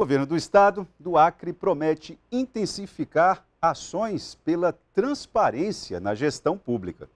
O governo do estado do Acre promete intensificar ações pela transparência na gestão pública.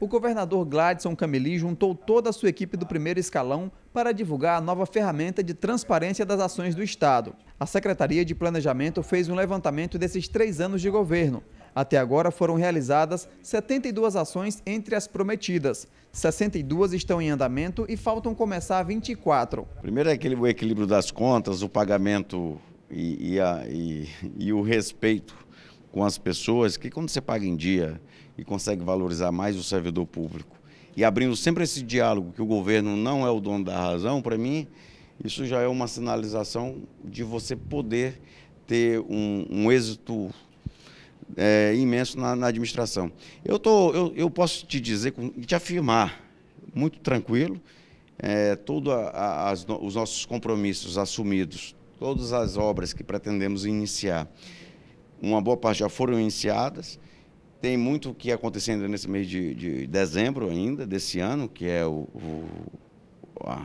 O governador Gladson Cameli juntou toda a sua equipe do primeiro escalão para divulgar a nova ferramenta de transparência das ações do Estado. A Secretaria de Planejamento fez um levantamento desses três anos de governo até agora foram realizadas 72 ações entre as prometidas. 62 estão em andamento e faltam começar 24. Primeiro é aquele, o equilíbrio das contas, o pagamento e, e, a, e, e o respeito com as pessoas, que quando você paga em dia e consegue valorizar mais o servidor público e abrindo sempre esse diálogo que o governo não é o dono da razão, para mim, isso já é uma sinalização de você poder ter um, um êxito é, imenso na, na, administração. Eu, tô, eu, eu posso te dizer, te afirmar, muito tranquilo, é, todos os nossos compromissos assumidos, todas as obras que pretendemos iniciar, uma boa parte já foram iniciadas. Tem muito que acontecendo nesse mês de, de dezembro ainda, desse ano, que é o, o a,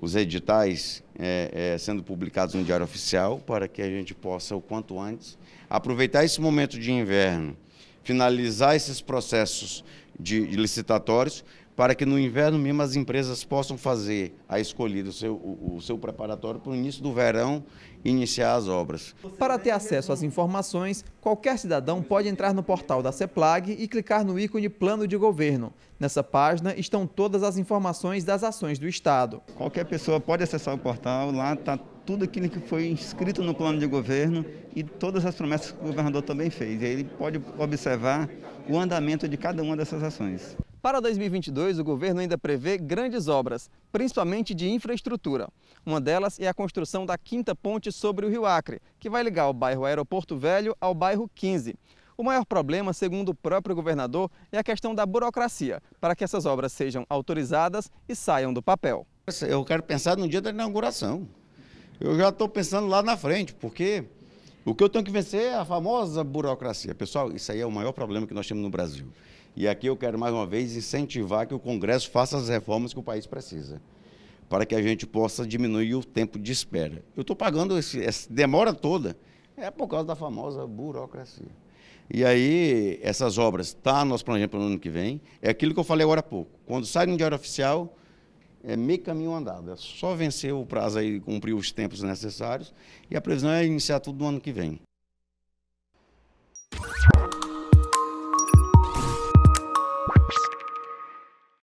os editais é, é, sendo publicados no Diário Oficial, para que a gente possa, o quanto antes, aproveitar esse momento de inverno, finalizar esses processos de, de licitatórios, para que no inverno mesmo as empresas possam fazer a escolhida, o seu, o, o seu preparatório para o início do verão iniciar as obras. Para ter acesso às informações, qualquer cidadão pode entrar no portal da CEPLAG e clicar no ícone Plano de Governo. Nessa página estão todas as informações das ações do Estado. Qualquer pessoa pode acessar o portal, lá está tudo aquilo que foi inscrito no plano de governo e todas as promessas que o governador também fez. E aí ele pode observar o andamento de cada uma dessas ações. Para 2022, o governo ainda prevê grandes obras, principalmente de infraestrutura. Uma delas é a construção da quinta ponte sobre o Rio Acre, que vai ligar o bairro Aeroporto Velho ao bairro 15. O maior problema, segundo o próprio governador, é a questão da burocracia, para que essas obras sejam autorizadas e saiam do papel. Eu quero pensar no dia da inauguração eu já estou pensando lá na frente, porque o que eu tenho que vencer é a famosa burocracia. Pessoal, isso aí é o maior problema que nós temos no Brasil. E aqui eu quero mais uma vez incentivar que o Congresso faça as reformas que o país precisa, para que a gente possa diminuir o tempo de espera. Eu estou pagando esse, essa demora toda, é por causa da famosa burocracia. E aí, essas obras estão tá no nosso planejamento para o ano que vem. É aquilo que eu falei agora há pouco. Quando sai no Diário Oficial, é meio caminho andado. É só vencer o prazo aí, cumprir os tempos necessários. E a previsão é iniciar tudo no ano que vem.